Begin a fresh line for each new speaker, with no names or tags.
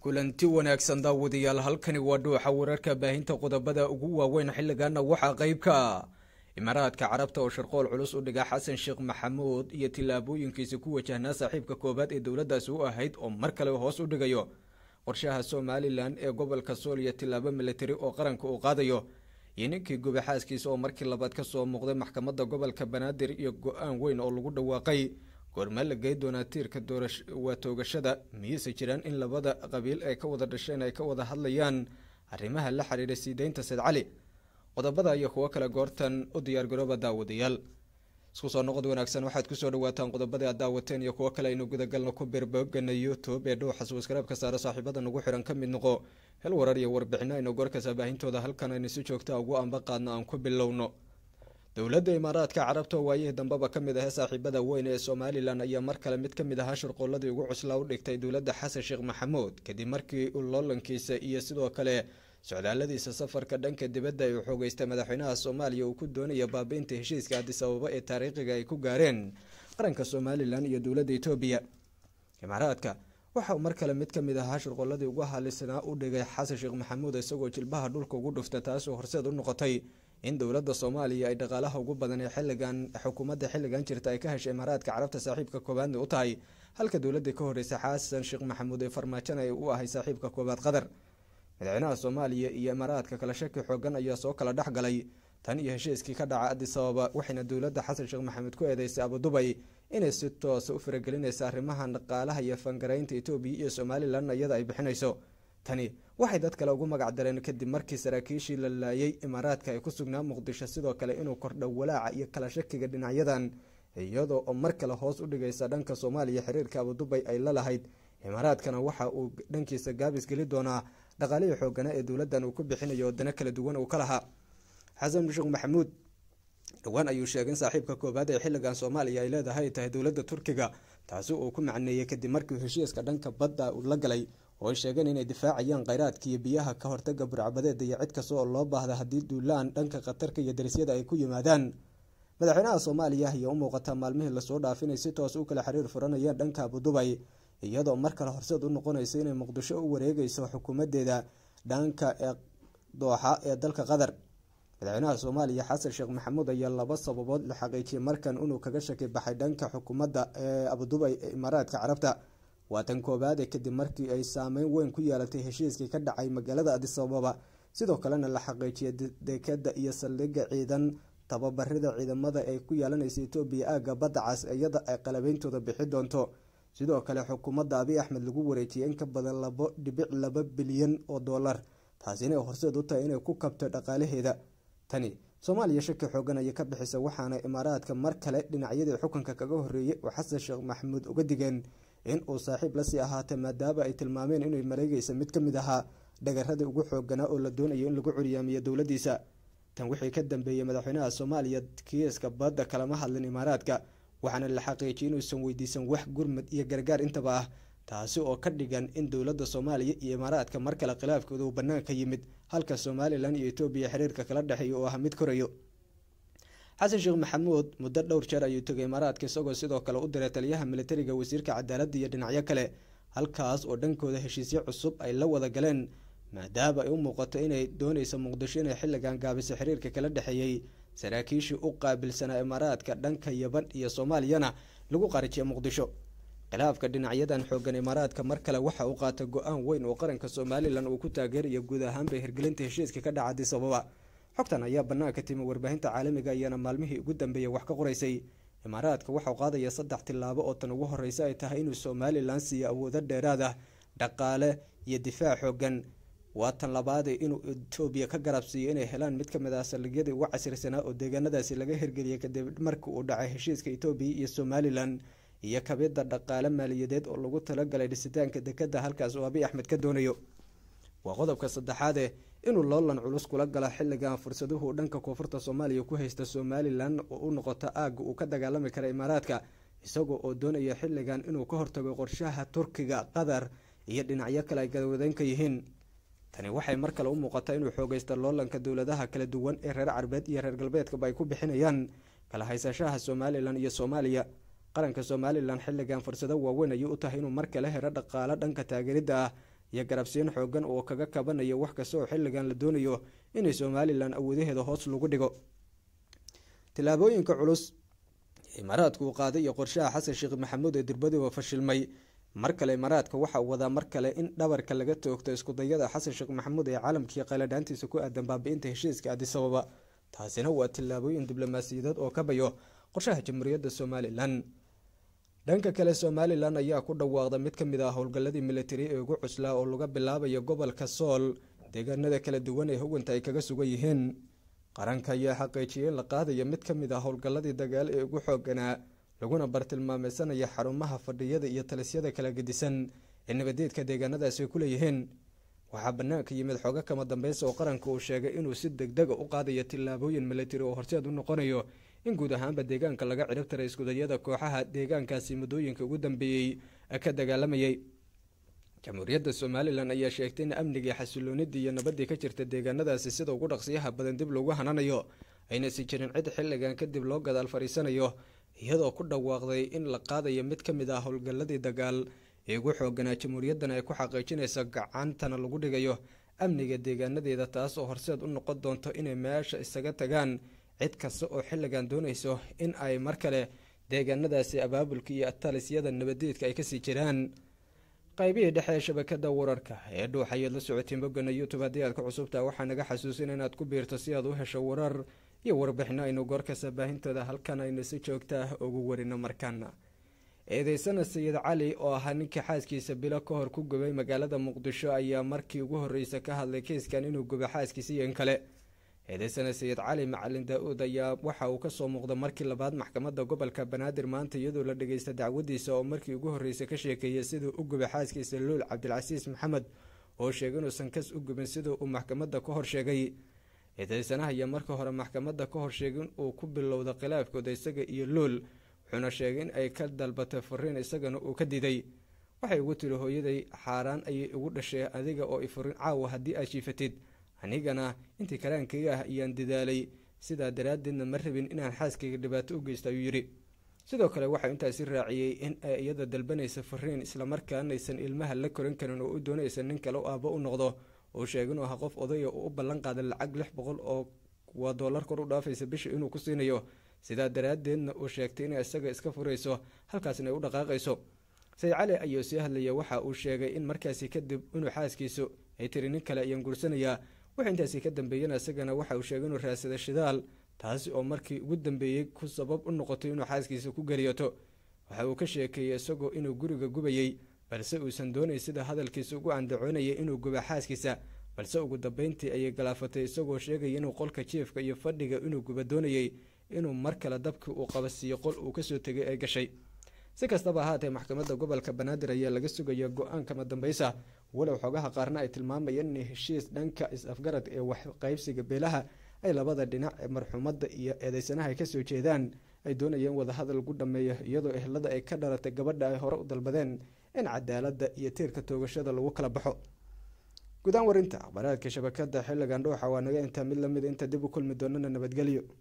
kulanti wanaagsan daawadayaal halkani waa dhuuxa wararka baahinta qodobada ugu waaweyn xilligaana waxaa qayb ka imaaraadka carabta oo sharqool culus u dhiga xasan sheekh maxamuud iyo tillaabooyinkiisa ku wajahnaa saaxiibka koowaad ee dowladdaasi u ahayd oo mar kale hoos u dhigayo qorshaha somalilan ee gobolka sool iyo tillaabo militari oo qaranka uu qaadayo iyo ninkii gubaxaaskiisa oo markii labaad ka soo muuqday maxkamadda gobolka banaadir iyo go-aan weyn oo lagu dhawaaqay goormaa la gey doonaa tiirka waa toogashada miyeyse jiraan in labada qabiil ee ka wada dhasheen ay ka wada hadlayaan arrimaha la sii siideynta sayd cali qodobada iyo kuwo kale goortan u diyaargarooba daawadayaal isku soo noqod wanaagsan waxaad kusoo dhawaataan qodobadii aad daawateen iyo kuwo kale aynu gudagalno ku beerboogana youtube ee dhuuxas waskaraabka saara saaxiibada nagu xiran ka mid noqo hel warar iyo warbixino aynu goorkaas abaahintooda halkan aynu si joogtaa ugu amba qaadno aan ku bilowno dowladda imaaraadka carabta oo waayihii dambaba ka mid ahe saaxiibada weyn ee somalilan ayaa mar kale mid ka mid ahaa shirqooladii ugu cuslaa u dhigtay dowladda xasan sheekh maxamuud kadib markii uu loolankiisa iyo sidoo kale socdaaladiisa safarka dhanka dibadda ay xoogeystay madaxweynaha soomaaliya uu ku doonaya baabiinta heshiiska adisababa ee taariikhiga ay ku gaareen qaranka somalilan iyo dowladda etoobiya imaaraadka waxa uu mar kale mid ka mid ahaa shirqolladii ugu haalisanaa u dhigay xasan sheekh maxamuud isagoo jilbaha dhulka ugu dhufta taasoo horseed u noqotay in dowladda soomaaliya ay dhaqaalaha ugu badan ee xilligan xukuumadda xilligan jirta ay ka heshay imaaraadka carabta saaxiibka koobaadna u tahay halka dowladii ka horreysay xasan sheekh maxamuud ee farmaajanay u ahay saaxiibka koowaad qatar madaxweynaha soomaaliya iyo imaaraadka kala shaki xoogan ayaa soo kala dhex galay tan iyo heshiiskii ka dhaca adis ababa waxayna dowladda xasan sheekh maxamuud ku eedeysay abudubay inay si toosa u faragelinaysa arrimaha dhaqaalaha iyo fangaraynta etoobiya iyo somalilan iyada ay bixinayso tani waxay dad kale ugu magac dareen kadib markii saraakiishii la laayay imaaraadka ay ku sugnaa muqdisho sidoo kale inuu kordho walaaca iyo kala shakiga dhinacyadan iyadoo oo mar kale hoos u dhigaysa dhanka soomaaliya xiriirka abudubay ay la lahayd imaaraadkana waxa uu dhankiisa gaabis geli doonaa dhaqaalihii xoogana ee dowladdan uu ku bixinayo wadano kala duwan uu ka lahaa xasan sheekh maxamuud dhowaan ayuu sheegay in saaxiibka koowaad ee xilligan soomaaliya ay leedahay tahay dowladda turkiga taasi uu ku macneeyey kadib markii heshiiska dhanka badda la galay oo ay sheegeen inay difaacayaan iyo biyaha ka hortaga burcbadeeda iyo cid kasta loo baahda haddii duulaan dhanka khatarka iyo darisyada ay ku yimaadaan madaxweynaha soomaaliya ayaa u muuqataa maalmihii lasoo dhaaf inay si toos u kala xiriir furanayaan dhanka abudubay iyadoo mar kale horseed u noqonaysa inay muqdisho u wareegeyso xukuumadeeda dhanka dooxa ee dalka qatar madaxweynaha soomaaliya xasan sheekh maxamuud ayaa laba sababood la xaqiijiyay markan inuu kaga shaki baxay dhanka xukuumadda ee abudubay ee imaaraadka carabta waa tan koobaade kadib markii ay saameyn weyn ku yeelatay heshiiskii ka dhacay magaalada adisababa sidoo kalena la xaqiijiyay dekada iyo saldhiga ciidan tababarida ciidamada ay ku yeelanaysa etoobiya aagga badda cas iyada ay qalabeyntooda bixi doonto sidoo kale xukuumadda abiy axmed lagu wareejiyay in ka badan labo dhibic laba bilyan oo dollar taasina horseed u tahay inay ku kabto dhaqaalaheeda tani soomaaliya shaki xoogan ayay ka bixisa waxaana imaaraadka mar kale dhinacyadii xukunka kaga horeeyey oo xasan sheekh maxamuud uga digeen in uu saaxiib lasii ahaatay maadaaba ay tilmaameen inay maleegaysa mid ka mid ahaa dhagarradii ugu xooganaa oo la doonayo in lagu curyaamiyo dowladdiisa tan wixii ka dambeeyey madaxweynaha soomaaliya kiiska badda kalama hadlin imaaraadka waxaana la xaqiijiyay inuusan weydiisan wax gurmad iyo gargaar intaba ah taasi oo ka dhigan in dowladda soomaaliya iyo imaaraadka mar kale khilaafkooda uu bannaan ka yimid halka somalilan iyo etoobiya xiriirka kala dhexeeya oo ah mid korayo xasan sheekh maxamuud muddo dhowr jeer ayuu tegay imaaraadka isagoo sidoo kale u diray taliyaha militariga wasiirka cadaaladda iyo dhinacyo kale halkaas oo dhankooda heshiisyo cusub ay la wada galeen maadaama ay u muuqato inay dooneysa muqdisho inay xilligan gaabisa xiriirka kala dhexeeyey saraakiishii u qaabilsanaa imaaraadka dhanka yaban iyo soomaaliyana lagu qarijiyay muqdisho khilaafka dhinacyadan xoogan imaaraadka mar kale waxa uu qaata go-aan weyn oo qaranka somalilan uu ku taageeraya guud ahaanba hirgelinta heshiiska ka dhaca adisababa xogtan ayaa bannaanka timi warbaahinta caalamiga ayaana maalmihii ugu dambeeyay wax ka qoraysay imaaraadka waxau qaadaya saddex tilaabo oo tan ugu horreysa ay tahay inuu somalilan siiyo awoodo dheeraad ah dhaqaale iyo difaac xoogan waa tan labaadee inuu etoobiya ka garabsiiyo inay helaan mid ka mid ah saldhigyadii ugu casirsanaa oo deegaanadaasi laga hirgeliyay kadib markii uu dhacay heshiiska etoobiya iyo somalilan iyo kabida dhaqaale maaliyadeed oo lagu talagalay dhisitaanka dekeda halkaas uu abiy axmed ka doonayo waa qodobka saddexaade inuu loolan culus kula gala xilligan fursaduhu dhanka koonfurta soomaaliya ku haysta somalilan oo u noqoto aagga uu ka dagaalami kara imaaraadka isagoo oo doonaya xilligan inuu ka hortago qorshaha turkiga qatar iyo dhinacyo kale ay gadwadan ka yihiin tani waxay mar kale u muuqataa inuu xoogaysta loolanka dowladaha kala duwan ee reer carbeed iyo reer galbeedkaba ay ku bixinayaan kala haysashaha somalilan iyo soomaaliya qaranka somalilan xilligan fursado waaweyn ayuu u tahay inuu mar kale hero dhaqaalo dhanka taageerida ah iyo garabsiin xoogan oo kaga kabanayo wax kasta oo xilligan la doonayo inay somalilan awoodaheeda hoos lagu dhigo tilaabooyinka culus imaaraadku uu qaaday iyo qorshaha xasan sheekh maxamuud ee dirbadiba fashilmay mar kale imaaraadka waxa uu wadaa mar kale in dhabarka laga toogto iskudayada xasan sheekh maxamuud ee caalamkii qaladhaantiisa ku aadan baabi-inta heshiiska adisababa taasina waa tillaabooyin diblomaasiyadeed oo ka bayo qorshaha jamhuuriyadda somalilan dhanka kale somalilan ayaa ku dhawaaqda mid kamid ah howlgaladii militari ee ugu cuslaa oo laga bilaabaya gobolka sool deegaanada kala duwan ee hawanta ay kaga sugan yihiin qaranka ayaa xaqiijiyay in la qaadaya mid kamid ah howlgalladii dagaal ee ugu xooganaa laguna bartilmaameysanaya xarumaha fadhiyada iyo talisyada kala gedisan ee nabadeedka deegaanadaasi ay ku leeyihiin waxaa banaanka yimid xogo kama dambeysa oo qaranka uu sheegay inuu si degdega ah u qaadayo tillaabooyin milatari oo horseed u noqonayo in guud ahaanba deegaanka laga ciribtiray iskudayada kooxaha deegaankaasi muddooyinka ugu dambeeyey ka dagaalamayay jamhuuriyadda somalilan ayaa sheegtay in amnigii xasiloonidii iyo nabaddii ka jirta deegaanadaasi sida ugu dhaqsiyaha badan dib lagu hananayo aynasi jirin cid xilligan kadib loo gadaal fadhiisanayo iyadoo ku dhawaaqday in la qaadayo mid ka mid ah howlgalladii dagaal igu xooganaa jamhuuriyaddana ay ku xaqiijinayso gacantana lagu dhigayo amniga deegaanadeeda taas oo horseed u noqon doonto inay meesha isaga tagaan cid kasta oo xilligan doonayso in ay mar kale deegaanadaasi abaabulka iyo atalisyada nabadeedka ay kasii jiraan qaybihii dhexe ee shabakada wararka ee dhuux ayaad la socotiin bogana youtube haddii aad ku cusubtaa waxaa naga xasuusin inaad ku biirto si aad u hesho warar iyo warbixino aynu goorkasta baahintooda halkan aynu si joogtaa ugu warino markaana eedeysana sayid cali oo ahaa ninka xaaskiisa bilo ka hor ku gubay magaalada muqdisho ayaa markii ugu horreysa ka hadlay kiiskan inuu gubay xaaskiisa iyo in kale eedeysana sayid cali macalin daa-uud ayaa waxa uu kasoo muuqda markii labaad maxkamadda gobolka banaadir maanta iyadoo la dhageysta dacwadiisa oo markii ugu horreysa ka sheekeeyay siduu u gubay xaaskiisa luul cabdilcasiis maxamed oo sheegay inuusan kas u gubin siduu uu maxkamadda ka hor sheegay eedeysanaha ayaa marka hore maxkamadda ka hor sheegin uu ku bilowda khilaafkooda isaga iyo luul wuxuuna sheegay in ay ka dalbatay fariin isagana uu ka diday waxay ugu tiri hooyaday xaaraan ayay ugu dhashee adiga oo i caawa haddii aad shiifatid anigana intii karaankayga ah ayaan dadaalay sidaa daraaddeedna ma rabin inaan xaaskayga dhibaato u geysta ayuu yidhi sidoo kale waxaa intaasi raaciyey in ay iyada dalbanaysa fariin islamarkaanaysan ilmaha la koran karin oo u doonaysa nin kale u aabba u noqdo uu sheeg inuu aha qof odaya uu u ballan qaaday lacag lix boqol oo waa kor u dhaafaysa bisha inuu ku siinayo sidaa daraaddeedna uu sheegtay inay isaga iska furayso halkaasna ay u dhaqaaqayso sayid cali ayuu sii hadlaya waxa uu sheegay in markaasi kadib inuu xaaskiisu ay tiri nin kale ayaan guursanayaa waxa intaasi ka dambeeyana isagana waxa uu sheegay inuu raasada shidaal taasi oo markii ugu dambeeyey ku sabab u noqotay inuu xaaskiisa ku geliyato waxa uu ka sheekeeyey isagoo inuu guriga gubayey balse uusan doonay sida hadalkiisa ugu andacoonayay inuu guba xaaskiisa balse ugu dambayntii ayay galaafatay isagoo sheegaya inuu qolka jiifka iyo fadhiga inuu guba doonayey inuu mar kale dabki uu qabasiiyo qol uu kasoo tegay ee gashay si kastaba haatee maxkamadda gobolka banaadir ayaa laga sugaya go-aankama dambeysa walow xogaha qaarna ay tilmaamayeen in heshiis dhanka is-afgarad ee waxqaybsiga beelaha ay labada dhinac ee marxuumadda iyo eedeysanaha kasoo jeedaan ay doonayeen wadahadal gu dhameeya iyadoo ehlada ay ka dhalatay gabadha ay hore u dalbadeen in cadaaladda iyo tiirka toogashada lagu kala baxo gudaan warinta akhbaaraadka shabakada xilligan dhuuxa waa naga intaa mid lamid ah. inta dib u kulmi doonana nabadgelyo